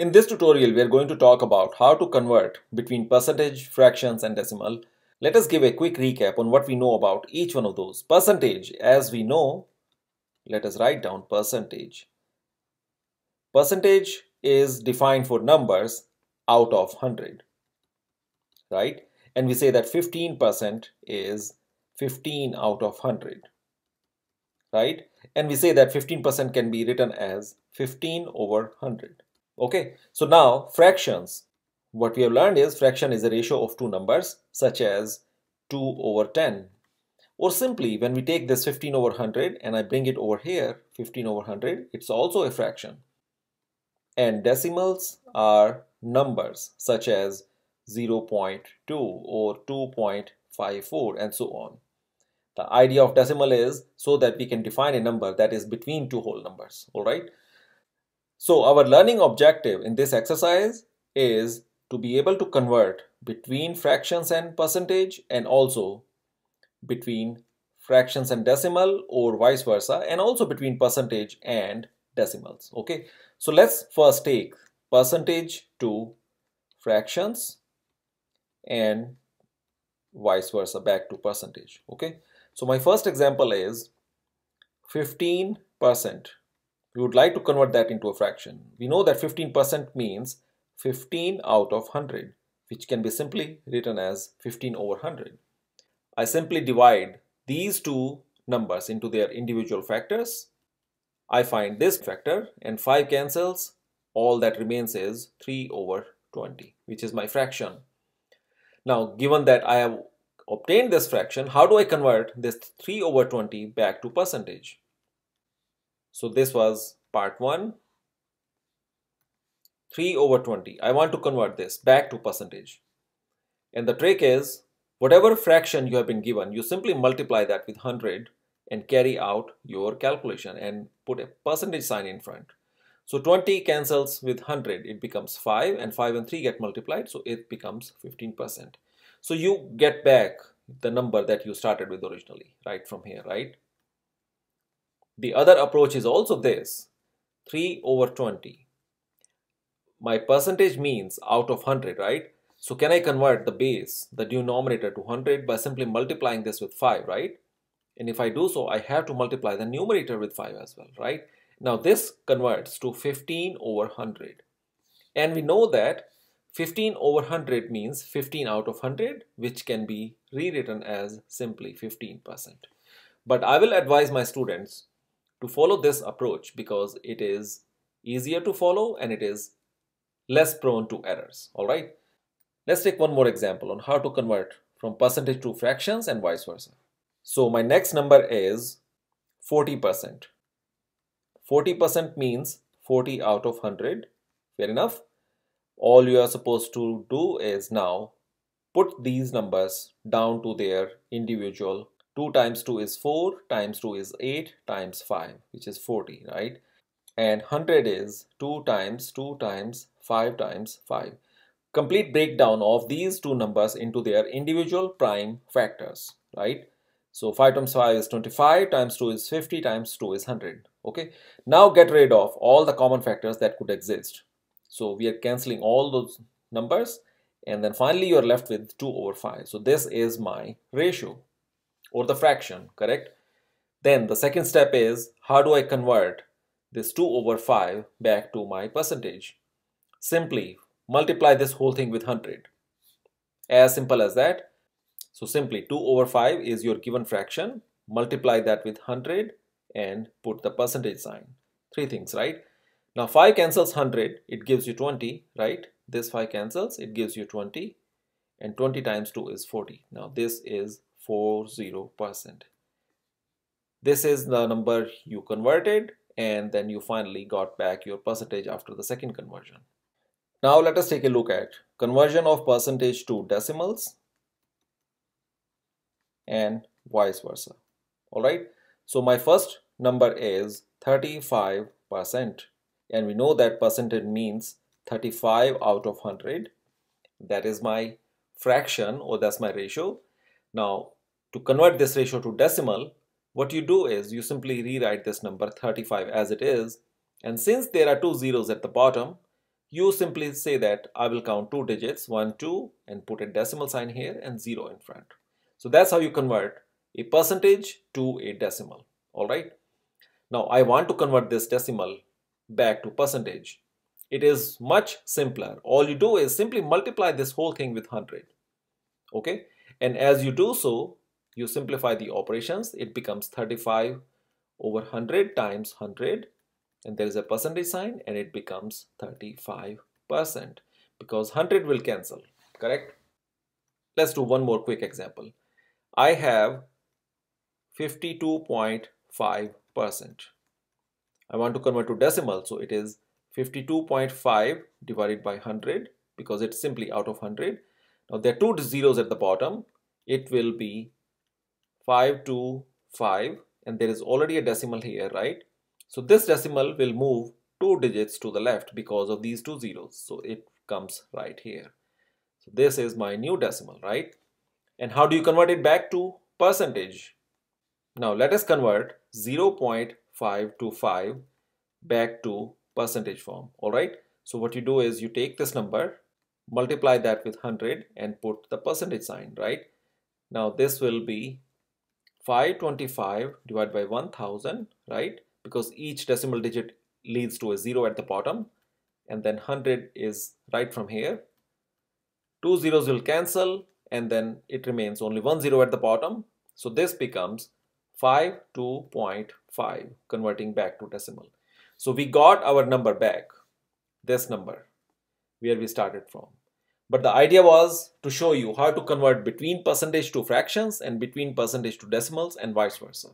In this tutorial, we are going to talk about how to convert between percentage, fractions and decimal. Let us give a quick recap on what we know about each one of those. Percentage, as we know, let us write down percentage. Percentage is defined for numbers out of 100, right? And we say that 15% is 15 out of 100, right? And we say that 15% can be written as 15 over 100. Okay, so now fractions. What we have learned is fraction is a ratio of two numbers such as 2 over 10. Or simply when we take this 15 over 100 and I bring it over here 15 over 100 it's also a fraction. And decimals are numbers such as 0.2 or 2.54 and so on. The idea of decimal is so that we can define a number that is between two whole numbers, all right? So our learning objective in this exercise is to be able to convert between fractions and percentage and also between fractions and decimal or vice versa and also between percentage and decimals okay so let's first take percentage to fractions and vice versa back to percentage okay so my first example is 15 percent we would like to convert that into a fraction. We know that 15% means 15 out of 100, which can be simply written as 15 over 100. I simply divide these two numbers into their individual factors. I find this factor and 5 cancels. All that remains is 3 over 20, which is my fraction. Now, given that I have obtained this fraction, how do I convert this 3 over 20 back to percentage? So this was part 1. 3 over 20. I want to convert this back to percentage. And the trick is whatever fraction you have been given, you simply multiply that with 100 and carry out your calculation and put a percentage sign in front. So 20 cancels with 100, it becomes 5 and 5 and 3 get multiplied, so it becomes 15%. So you get back the number that you started with originally, right from here, right? The other approach is also this, 3 over 20. My percentage means out of 100, right? So can I convert the base, the denominator to 100 by simply multiplying this with 5, right? And if I do so, I have to multiply the numerator with 5 as well, right? Now this converts to 15 over 100. And we know that 15 over 100 means 15 out of 100, which can be rewritten as simply 15%. But I will advise my students to follow this approach because it is easier to follow and it is less prone to errors. All right. Let's take one more example on how to convert from percentage to fractions and vice versa. So my next number is 40%. 40% means 40 out of 100. Fair enough. All you are supposed to do is now put these numbers down to their individual 2 times 2 is 4 times 2 is 8 times 5 which is 40 right and 100 is 2 times 2 times 5 times 5 complete breakdown of these two numbers into their individual prime factors right so 5 times 5 is 25 times 2 is 50 times 2 is 100 okay now get rid of all the common factors that could exist so we are cancelling all those numbers and then finally you're left with 2 over 5 so this is my ratio or the fraction, correct? Then the second step is how do I convert this 2 over 5 back to my percentage? Simply multiply this whole thing with 100. As simple as that. So simply 2 over 5 is your given fraction. Multiply that with 100 and put the percentage sign. Three things, right? Now 5 cancels 100, it gives you 20, right? This 5 cancels, it gives you 20 and 20 times 2 is 40. Now this is 0.40%. This is the number you converted and then you finally got back your percentage after the second conversion. Now let us take a look at conversion of percentage to decimals and vice versa. All right. So my first number is 35% and we know that percentage means 35 out of 100. That is my fraction or that's my ratio. Now to convert this ratio to decimal, what you do is you simply rewrite this number 35 as it is and since there are two zeros at the bottom, you simply say that I will count two digits, one, two, and put a decimal sign here and zero in front. So that's how you convert a percentage to a decimal, all right? Now I want to convert this decimal back to percentage. It is much simpler. All you do is simply multiply this whole thing with 100, okay? And as you do so, you simplify the operations, it becomes 35 over 100 times 100 and there is a percentage sign and it becomes 35% because 100 will cancel, correct? Let's do one more quick example. I have 52.5%. I want to convert to decimal, so it is 52.5 divided by 100 because it's simply out of 100. Now there are two zeros at the bottom. It will be 525 and there is already a decimal here, right? So this decimal will move two digits to the left because of these two zeros. So it comes right here. So this is my new decimal, right? And how do you convert it back to percentage? Now let us convert 0.525 back to percentage form, all right? So what you do is you take this number, multiply that with 100 and put the percentage sign, right? Now this will be 525 divided by 1000, right? Because each decimal digit leads to a zero at the bottom. And then 100 is right from here. Two zeros will cancel and then it remains only one zero at the bottom. So this becomes 52.5 converting back to decimal. So we got our number back, this number where we started from. But the idea was to show you how to convert between percentage to fractions and between percentage to decimals and vice versa.